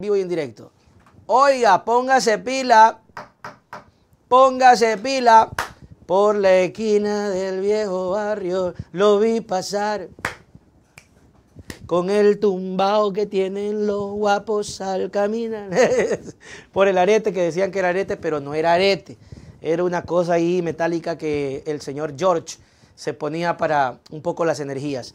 vivo y en directo. Oiga, póngase pila, póngase pila. Por la esquina del viejo barrio lo vi pasar. Con el tumbao que tienen los guapos al caminar. Por el arete que decían que era arete, pero no era arete. Era una cosa ahí metálica que el señor George se ponía para un poco las energías.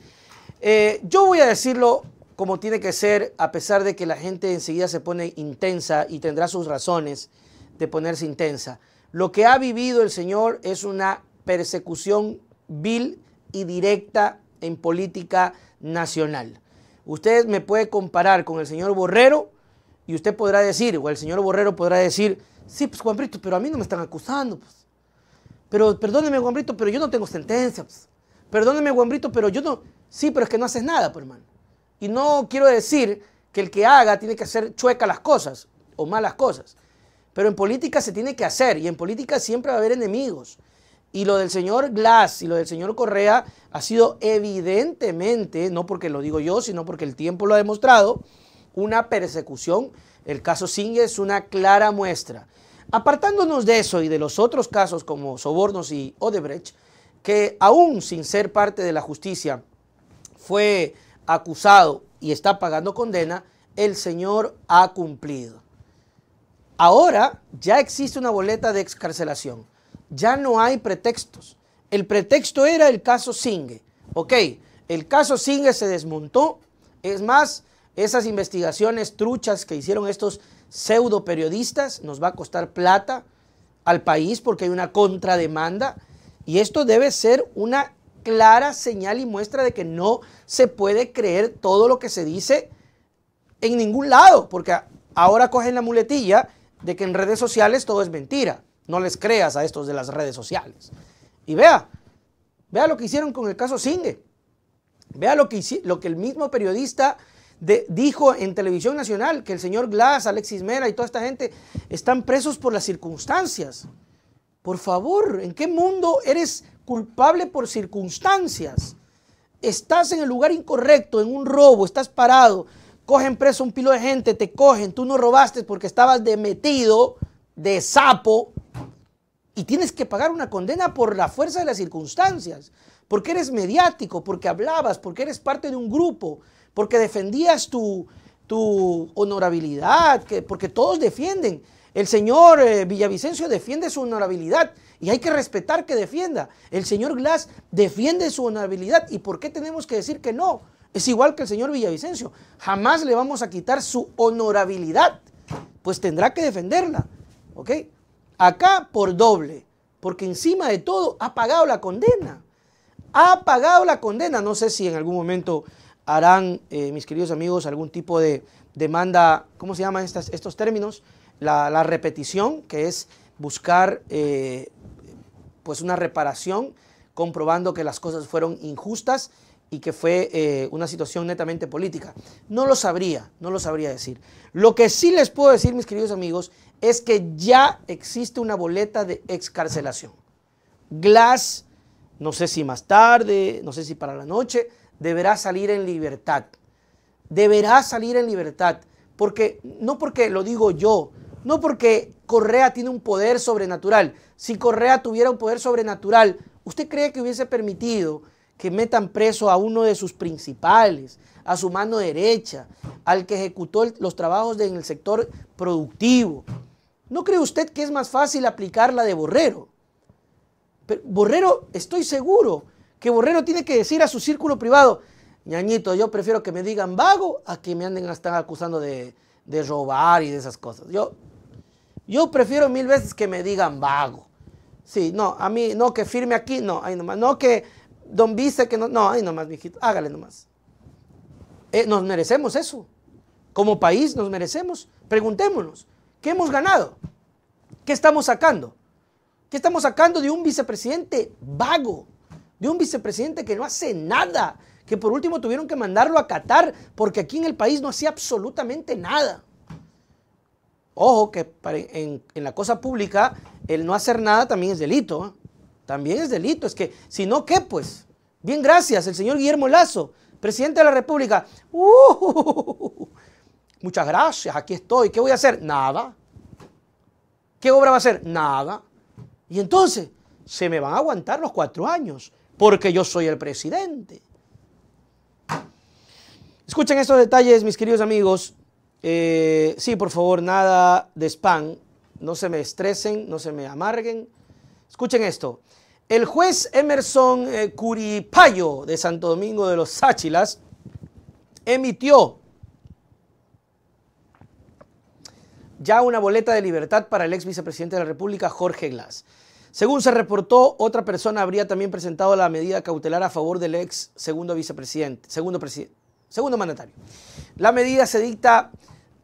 Eh, yo voy a decirlo como tiene que ser, a pesar de que la gente enseguida se pone intensa y tendrá sus razones de ponerse intensa. Lo que ha vivido el Señor es una persecución vil y directa en política nacional. Usted me puede comparar con el señor Borrero y usted podrá decir, o el señor Borrero podrá decir, sí, pues Juan Brito, pero a mí no me están acusando. Pues. Pero perdóneme Juan Brito, pero yo no tengo sentencia. Pues. Perdóneme Juan Brito, pero yo no... Sí, pero es que no haces nada, pues, hermano. Y no quiero decir que el que haga tiene que hacer chueca las cosas o malas cosas. Pero en política se tiene que hacer y en política siempre va a haber enemigos. Y lo del señor Glass y lo del señor Correa ha sido evidentemente, no porque lo digo yo, sino porque el tiempo lo ha demostrado, una persecución. El caso Singh es una clara muestra. Apartándonos de eso y de los otros casos como Sobornos y Odebrecht, que aún sin ser parte de la justicia fue acusado y está pagando condena, el señor ha cumplido. Ahora ya existe una boleta de excarcelación. Ya no hay pretextos. El pretexto era el caso Singe. Ok, el caso Singe se desmontó. Es más, esas investigaciones truchas que hicieron estos pseudo periodistas nos va a costar plata al país porque hay una contrademanda. Y esto debe ser una clara señal y muestra de que no se puede creer todo lo que se dice en ningún lado, porque ahora cogen la muletilla de que en redes sociales todo es mentira. No les creas a estos de las redes sociales. Y vea, vea lo que hicieron con el caso Singe. Vea lo que, lo que el mismo periodista de, dijo en Televisión Nacional, que el señor Glass, Alexis Mera y toda esta gente están presos por las circunstancias. Por favor, ¿en qué mundo eres culpable por circunstancias? Estás en el lugar incorrecto, en un robo, estás parado, cogen preso un pilo de gente, te cogen, tú no robaste porque estabas de metido, de sapo, y tienes que pagar una condena por la fuerza de las circunstancias, porque eres mediático, porque hablabas, porque eres parte de un grupo, porque defendías tu, honorabilidad, que, porque todos defienden. El señor eh, Villavicencio defiende su honorabilidad y hay que respetar que defienda. El señor Glass defiende su honorabilidad y ¿por qué tenemos que decir que no? Es igual que el señor Villavicencio. Jamás le vamos a quitar su honorabilidad, pues tendrá que defenderla. ¿Ok? Acá por doble, porque encima de todo ha pagado la condena. Ha pagado la condena. No sé si en algún momento harán, eh, mis queridos amigos, algún tipo de demanda, ¿cómo se llaman estos términos? la, repetición, que es buscar eh, pues una reparación, comprobando que las cosas fueron injustas y que fue eh, una situación netamente política. No lo sabría, no lo sabría decir. Lo que sí les puedo decir, mis queridos amigos, es que ya existe una boleta de excarcelación. Glass, no sé si más tarde, no sé si para la noche, deberá salir en libertad. Deberá salir en libertad, porque no porque lo digo yo, no porque Correa tiene un poder sobrenatural. Si Correa tuviera un poder sobrenatural, ¿usted cree que hubiese permitido que metan preso a uno de sus principales, a su mano derecha, al que ejecutó los trabajos en el sector productivo? ¿No cree usted que es más fácil aplicar la de Borrero? Borrero, estoy seguro que Borrero tiene que decir a su círculo privado, ñañito, yo prefiero que me digan vago a que me anden a estar acusando de, de robar y de esas cosas. Yo yo prefiero mil veces que me digan vago. Sí, no, a mí, no que firme aquí, no, ahí nomás. No que don Vice, que no, no, ahí nomás, mijito, hágale nomás. Eh, nos merecemos eso. Como país nos merecemos. Preguntémonos, ¿qué hemos ganado? ¿Qué estamos sacando? ¿Qué estamos sacando de un vicepresidente vago? De un vicepresidente que no hace nada, que por último tuvieron que mandarlo a Qatar porque aquí en el país no hacía absolutamente nada. Ojo que en, la cosa pública el no hacer nada también es delito. ¿eh? También es delito. Es que, si no, ¿qué pues? Bien, gracias, el señor Guillermo Lazo, presidente de la República. ¡Uh! muchas gracias, aquí estoy. ¿Qué voy a hacer? Nada. ¿Qué obra va a hacer? Nada. Y entonces, se me van a aguantar los cuatro años, porque yo soy el presidente. Escuchen estos detalles, mis queridos amigos, eh, sí, por favor, nada de spam. No se me estresen, no se me amarguen. Escuchen esto. El juez Emerson eh, Curipayo de Santo Domingo de los Sáchilas emitió ya una boleta de libertad para el ex vicepresidente de la República, Jorge Glass. Según se reportó, otra persona habría también presentado la medida cautelar a favor del ex segundo vicepresidente, segundo, Segundo mandatario. La medida se dicta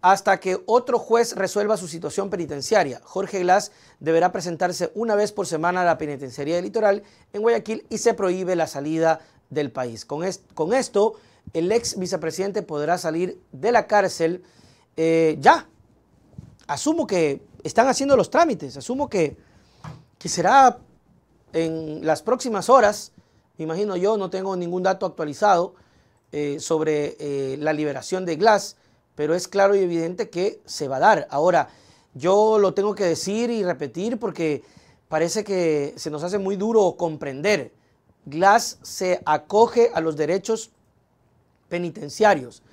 hasta que otro juez resuelva su situación penitenciaria. Jorge Glass deberá presentarse una vez por semana a la penitenciaría del litoral en Guayaquil y se prohíbe la salida del país. Con, esto, el ex vicepresidente podrá salir de la cárcel eh, ya. Asumo que están haciendo los trámites, asumo que, que será en las próximas horas, me imagino yo, no tengo ningún dato actualizado, eh, sobre eh, la liberación de Glass, pero es claro y evidente que se va a dar. Ahora, yo lo tengo que decir y repetir porque parece que se nos hace muy duro comprender. Glass se acoge a los derechos penitenciarios,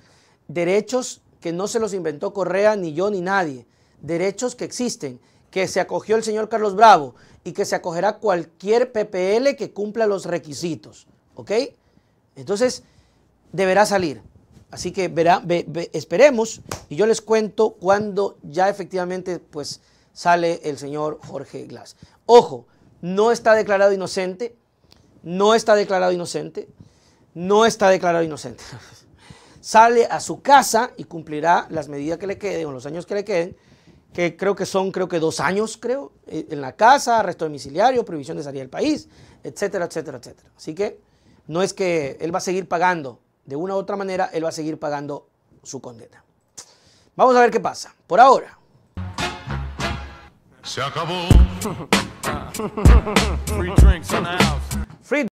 derechos que no se los inventó Correa, ni yo, ni nadie, derechos que existen, que se acogió el señor Carlos Bravo y que se acogerá cualquier PPL que cumpla los requisitos. ¿Ok? Entonces, deberá salir. Así que verá, esperemos y yo les cuento cuando ya efectivamente pues sale el señor Jorge Glass. Ojo, no está declarado inocente, no está declarado inocente, no está declarado inocente. sale a su casa y cumplirá las medidas que le queden o los años que le queden, que creo que son creo que dos años, creo, eh, en la casa, arresto domiciliario, prohibición de salir del país, etcétera, etcétera, etcétera. Así que no es que él va a seguir pagando de una u otra manera, él va a seguir pagando su condena. Vamos a ver qué pasa. Por ahora. Se acabó.